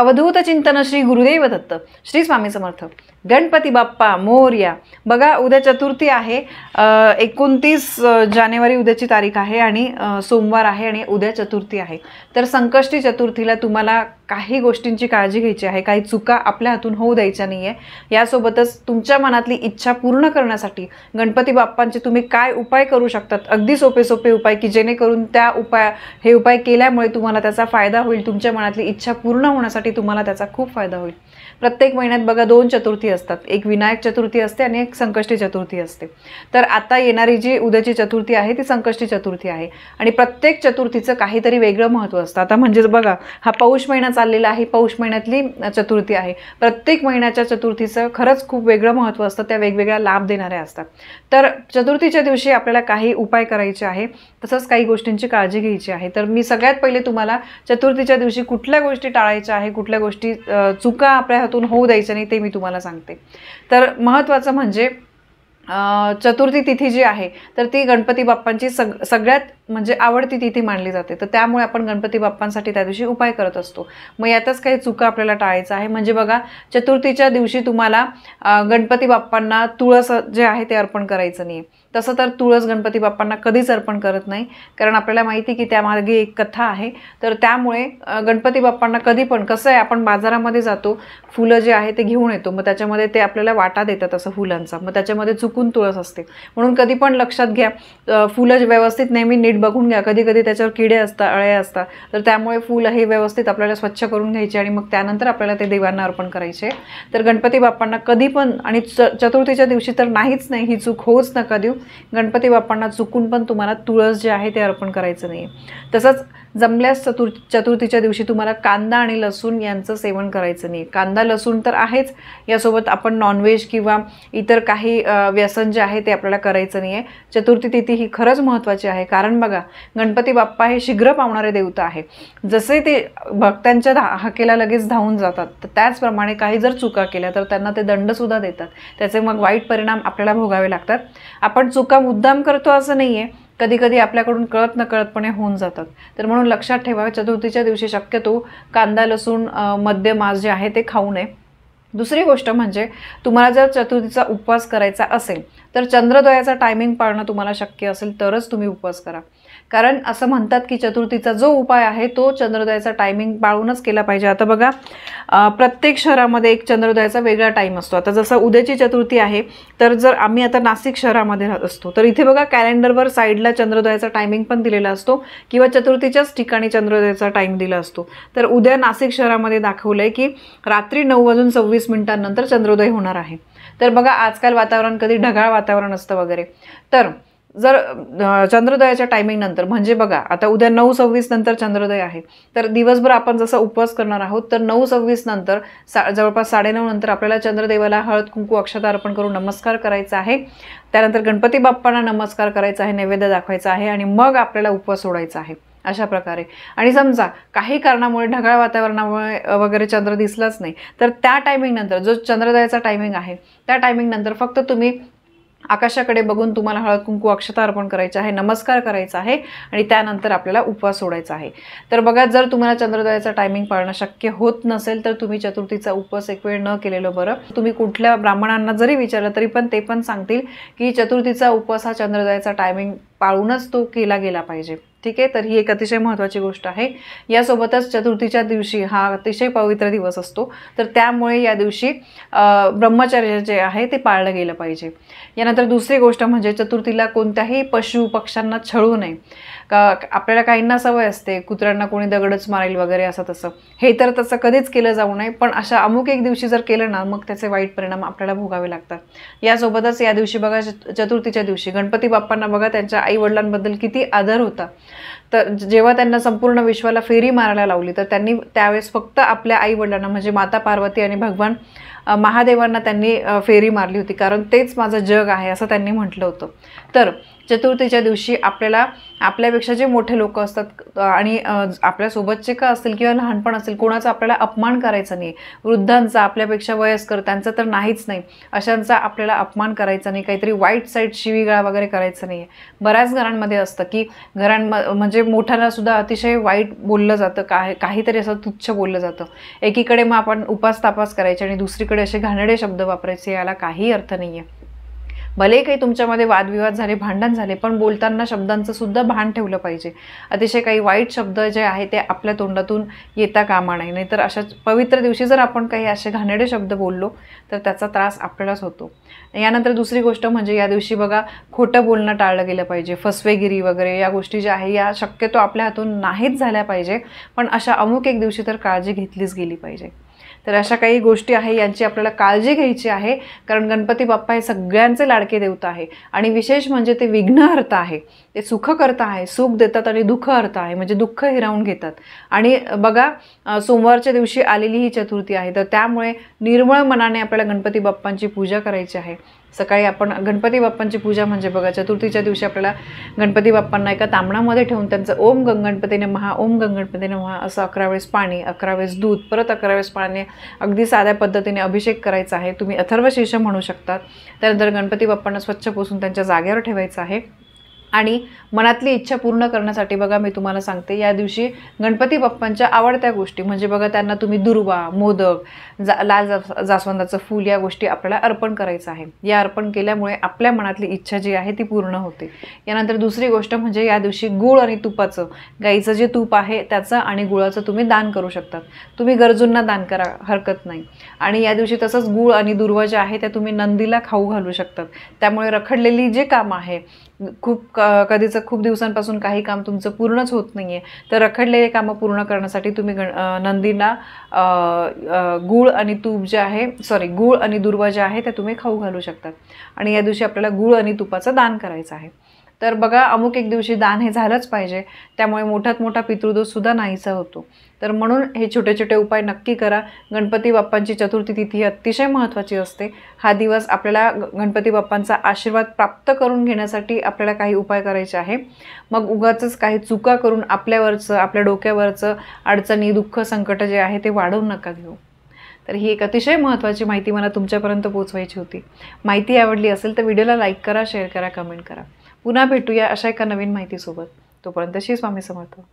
अवधूत चिंतन श्री गुरुदेव दत्त श्री स्वामी समर्थ गणपती बाप्पा मोर्या बघा उद्या चतुर्थी आहे एकोणतीस जानेवारी उद्याची तारीख आहे आणि सोमवार आहे आणि उद्या चतुर्थी आहे तर संकष्टी चतुर्थीला तुम्हाला काही गोष्टींची काळजी घ्यायची आहे काही चुका आपल्या हातून होऊ द्यायच्या नाही आहे यासोबतच तुमच्या मनातली इच्छा पूर्ण करण्यासाठी गणपती बाप्पांचे तुम्ही काय उपाय करू शकतात अगदी सोपे सोपे उपाय की जेणेकरून त्या उपाय हे उपाय केल्यामुळे तुम्हाला त्याचा फायदा होईल तुमच्या मनातली इच्छा पूर्ण होण्यासाठी तुम्हाला त्याचा खूप फायदा होईल प्रत्येक महिन्यात बघा दोन चतुर्थी असतात एक विनायक चतुर्थी असते आणि एक संकष्टी चतुर्थी असते तर आता येणारी जी उद्याची चतुर्थी आहे ती संकष्टी चतुर्थी आहे आणि प्रत्येक चतुर्थीचं काहीतरी वेगळं महत्त्व असतं आता म्हणजेच बघा हा पौष महिना चाललेला आहे पौष महिन्यातली चतुर्थी आहे प्रत्येक महिन्याच्या चतुर्थीचं खरंच खूप वेगळं महत्त्व असतं त्या वेगवेगळ्या लाभ देणाऱ्या असतात तर चतुर्थीच्या दिवशी आपल्याला काही उपाय करायचे आहे तसंच काही गोष्टींची काळजी घ्यायची आहे तर मी सगळ्यात पहिले तुम्हाला चतुर्थीच्या दिवशी कुठल्या गोष्टी टाळायच्या आहे कुठल्या गोष्टी चुका आपल्या हातून होऊ द्यायच्या नाही ते मी तुम्हाला सांगते तर महत्त्वाचं म्हणजे चतुर्थी तिथी जी आहे तर ती गणपती बाप्पांची सग सगळ्यात म्हणजे आवडती तिथी मानली जाते तर त्यामुळे आपण गणपती बाप्पांसाठी त्या दिवशी उपाय करत असतो मग यातच काही चुका आपल्याला टाळायचं आहे म्हणजे बघा चतुर्थीच्या दिवशी तुम्हाला गणपती बाप्पांना तुळस जे आहे ते अर्पण करायचं नाही तसं तर तुळस गणपती बाप्पांना कधीच अर्पण करत नाही कारण आपल्याला माहिती की त्यामागे एक कथा आहे तर त्यामुळे गणपती बाप्पांना कधी पण कसं आहे आपण बाजारामध्ये जातो फुलं जे आहे ते घेऊन येतो मग त्याच्यामध्ये ते आपल्याला वाटा देतात असं फुलांचा मग त्याच्यामध्ये चुक चुकून तुळस असते म्हणून कधी पण लक्षात घ्या फुलं व्यवस्थित नेहमी नीट बघून घ्या कधी कधी त्याच्यावर किडे असतात अळे असतात तर त्यामुळे फुलं हे व्यवस्थित आपल्याला स्वच्छ करून घ्यायचे आणि मग त्यानंतर आपल्याला ते देवांना अर्पण करायचे तर गणपती बाप्पांना कधी पण आणि च चतुर्थीच्या दिवशी तर नाहीच नाही ही चूक होऊच नका देऊ गणपती बाप्पांना चुकून पण तुम्हाला तुळस जे आहे ते अर्पण करायचं नाही तसंच जमल्यास चतुर चतुर्थीच्या दिवशी तुम्हाला कांदा आणि लसूण यांचं सेवन करायचं नाही कांदा लसूण तर आहेच यासोबत आपण नॉनव्हेज किंवा इतर काही व्यसन जे आहे ते आपल्याला करायचं नाही आहे चतुर्थी तिथी ही खरंच महत्त्वाची आहे कारण बघा गणपती बाप्पा हे शीघ्र पावणारे देवता आहे जसे ते भक्तांच्या धा हाकेला लगेच धावून जातात तर त्याचप्रमाणे काही जर चुका केल्या तर त्यांना ते दंडसुद्धा देतात त्याचे मग वाईट परिणाम आपल्याला भोगावे लागतात आपण चुका मुद्दाम करतो असं नाही आहे कधी कधी आपल्याकडून कळत नकळतपणे होऊन जातात तर म्हणून लक्षात ठेवा चतुर्थीच्या दिवशी शक्यतो कांदा लसूण मद्य जे आहे ते खाऊ नये दुसरी गोष्ट म्हणजे तुम्हाला जर चतुर्थीचा उपवास करायचा असेल तर चंद्रद्वयाचा टायमिंग पाळणं तुम्हाला शक्य असेल तरच तुम्ही उपवास करा कारण असं म्हणतात की चतुर्थीचा जो उपाय आहे तो चंद्रोदयाचा टायमिंग पाळूनच केला पाहिजे आता बघा प्रत्येक शहरामध्ये एक चंद्रोदयाचा वेगळा टाईम असतो आता जसं उद्याची चतुर्थी आहे तर जर आम्ही आता नाशिक शहरामध्ये राहत असतो तर इथे बघा कॅलेंडरवर साईडला चंद्रोदयाचा टायमिंग पण दिलेला असतो किंवा चतुर्थीच्याच ठिकाणी चंद्रोदयाचा टाईम दिला असतो तर उद्या नाशिक शहरामध्ये दाखवलं आहे की रात्री नऊ वाजून सव्वीस मिनिटांनंतर चंद्रोदय होणार आहे तर बघा आजकाल वातावरण कधी ढगाळ वातावरण असतं वगैरे तर जर चंद्रोदयाच्या टायमिंग नंतर म्हणजे बघा आता उद्या नऊ सव्वीस नंतर चंद्रोदय आहे तर दिवसभर आपण जसं उपवास करणार आहोत तर नऊ सव्वीस नंतर सा जवळपास साडेनऊ नंतर आपल्याला चंद्रदेवाला हळद कुंकू अक्षता अर्पण करून नमस्कार करायचा आहे त्यानंतर गणपती बाप्पांना नमस्कार करायचा आहे नैवेद्य दाखवायचा आहे आणि मग आपल्याला उपवास सोडायचा आहे अशा प्रकारे आणि समजा काही कारणामुळे ढगाळ वातावरणामुळे वगैरे चंद्र दिसलाच नाही तर त्या टायमिंगनंतर जो चंद्रोदयाचा टायमिंग आहे त्या टायमिंगनंतर फक्त तुम्ही आकाशाकडे बघून तुम्हाला हळद कुंकू अक्षता अर्पण करायचं आहे नमस्कार करायचा आहे आणि त्यानंतर आपल्याला उपवास सोडायचा आहे तर बघा जर तुम्हाला चंद्रोदयाचा टायमिंग पाळणं शक्य होत नसेल तर तुम्ही चतुर्थीचा उपवास एक वेळ न केलेलं बरं तुम्ही कुठल्या ब्राह्मणांना जरी विचारलं तरी पण ते पण सांगतील की चतुर्थीचा उपवास हा चंद्रोदयाचा टायमिंग पाळूनच तो केला गेला पाहिजे ठीक आहे तर ही एक अतिशय महत्त्वाची गोष्ट आहे यासोबतच चतुर्थीच्या दिवशी हा अतिशय पवित्र दिवस असतो तर त्यामुळे या दिवशी ब्रह्मचर्य जे आहे ते पाळलं गेलं पाहिजे यानंतर दुसरी गोष्ट म्हणजे चतुर्थीला कोणत्याही पशु पक्ष्यांना छळू नये का आपल्याला काहींना सवय असते कुत्र्यांना कोणी दगडच मारेल वगैरे असं तसं हे तर तसं कधीच केलं जाऊ नये पण अशा अमुक एक दिवशी जर केलं ना मग त्याचे वाईट परिणाम आपल्याला भोगावे लागतात यासोबतच या दिवशी बघा चतुर्थीच्या दिवशी गणपती बाप्पांना बघा त्यांच्या वडिलांबद्दल किती आदर होता तर जेव्हा त्यांना संपूर्ण विश्वाला फेरी मारायला लावली तर त्यांनी त्यावेळेस फक्त आपल्या आईवडिलांना म्हणजे माता पार्वती आणि भगवान महादेवांना त्यांनी फेरी मारली होती कारण तेच माझं जग आहे असं त्यांनी म्हटलं होतं तर चतुर्थीच्या दिवशी आपल्याला आपल्यापेक्षा जे मोठे लोक असतात आणि आपल्यासोबतचे का असतील किंवा लहानपण असेल कोणाचा आपल्याला अपमान करायचा नाही वृद्धांचा आपल्यापेक्षा वयस्कर त्यांचं तर नाहीच नाही अशांचा आपल्याला अपमान करायचा नाही काहीतरी वाईट साईड शिवीगाळा वगैरे करायचं नाही आहे बऱ्याच घरांमध्ये असतं की घरांम म्हणजे म्हणजे मोठ्याला सुद्धा अतिशय वाईट बोललं जातं काय काहीतरी असं तुच्छ बोललं जातं एकीकडे मग आपण उपास तापास करायचे आणि दुसरीकडे असे घाणडे शब्द वापरायचे याला काही अर्थ नाही भले काही तुमच्यामध्ये वादविवाद झाले भांडण झाले पण बोलताना शब्दांचं सुद्धा भान ठेवलं पाहिजे अतिशय काही वाईट शब्द जे आहे ते आपल्या तोंडातून येता कामा नाही नाहीतर अशा पवित्र दिवशी जर आपण काही असे घाणेडे शब्द बोललो तर त्याचा त्रास आपल्यालाच होतो यानंतर दुसरी गोष्ट म्हणजे या दिवशी बघा खोटं बोलणं टाळलं गेलं पाहिजे फसवेगिरी वगैरे या गोष्टी ज्या आहे या शक्यतो आपल्या हातून नाहीच झाल्या पाहिजे पण अशा अमुक एक दिवशी तर काळजी घेतलीच गेली पाहिजे तर अशा काही गोष्टी आहे यांची आपल्याला काळजी घ्यायची आहे कारण गणपती बाप्पा हे सगळ्यांचे लाडके देवता आहे आणि विशेष म्हणजे ते अर्थ आहे ते सुखकर्ता आहे सुख देतात आणि दुःख अर्थ आहे म्हणजे दुःख हिरावून घेतात आणि बघा सोमवारच्या दिवशी आलेली ही चतुर्थी आहे तर त्यामुळे निर्मळ मनाने आपल्याला गणपती बाप्पांची पूजा करायची आहे सकाळी आपण गणपती बाप्पांची पूजा म्हणजे बघा चतुर्थीच्या दिवशी आपल्याला गणपती बाप्पांना एका तांबणामध्ये ठेवून त्यांचं ओम गंगणपतीने महा ओम गंगणपतीने महा असं अकरा वेळेस पाणी अकरा वेळेस दूध परत अकरा वेळेस पाणी अगदी साध्या पद्धतीने अभिषेक करायचा आहे तुम्ही अथर्व म्हणू शकतात त्यानंतर गणपती बाप्पांना स्वच्छ पुसून त्यांच्या जागेवर ठेवायचं आहे आणि मनातली इच्छा पूर्ण करण्यासाठी बघा मी तुम्हाला सांगते या दिवशी गणपती बाप्पांच्या आवडत्या गोष्टी म्हणजे बघा त्यांना तुम्ही दुर्वा मोदक जा लाल जास्वंदाचं फूल या गोष्टी आपल्याला अर्पण करायचं आहे या अर्पण केल्यामुळे आपल्या मनातली इच्छा जी आहे ती पूर्ण होते यानंतर दुसरी गोष्ट म्हणजे या दिवशी गुळ आणि तुपाचं गाईचं जे तूप आहे त्याचं आणि गुळाचं तुम्ही दान करू शकतात तुम्ही गरजूंना दान करा हरकत नाही आणि या दिवशी तसंच गुळ आणि दुर्वा ज्या आहे त्या तुम्ही नंदीला खाऊ घालू शकतात त्यामुळे रखडलेली जे काम आहे खूप कधीच कधीचं खूप दिवसांपासून काही काम तुमचं पूर्णच होत नाही आहे तर रखडलेले कामं पूर्ण करण्यासाठी तुम्ही गण नंदींना गूळ आणि तूप जे आहे सॉरी गूळ आणि दुर्वा जे आहे ते तुम्ही खाऊ घालू शकतात आणि या दिवशी आपल्याला गूळ आणि तुपाचं दान करायचं आहे तर बघा अमुक एक दिवशी दान हे झालंच पाहिजे त्यामुळे मोठ्यात मोठा पितृदोषसुद्धा नाहीसा होतो तर म्हणून हे छोटे छोटे उपाय नक्की करा गणपती बाप्पांची चतुर्थी तिथी अतिशय महत्त्वाची असते हा दिवस आपल्याला गणपती बाप्पांचा आशीर्वाद प्राप्त करून घेण्यासाठी आपल्याला काही उपाय करायचे आहे मग उगाच काही चुका करून आपल्यावरचं आपल्या डोक्यावरचं अडचणी दुःख संकट जे आहे ते वाढवून नका घेऊ तर ही एक अतिशय महत्त्वाची माहिती मला तुमच्यापर्यंत पोचवायची होती माहिती आवडली असेल तर व्हिडिओला लाईक करा शेअर करा कमेंट करा पुन्हा भेटूया अशा एका नवीन माहितीसोबत तोपर्यंत श्री स्वामी समर्थ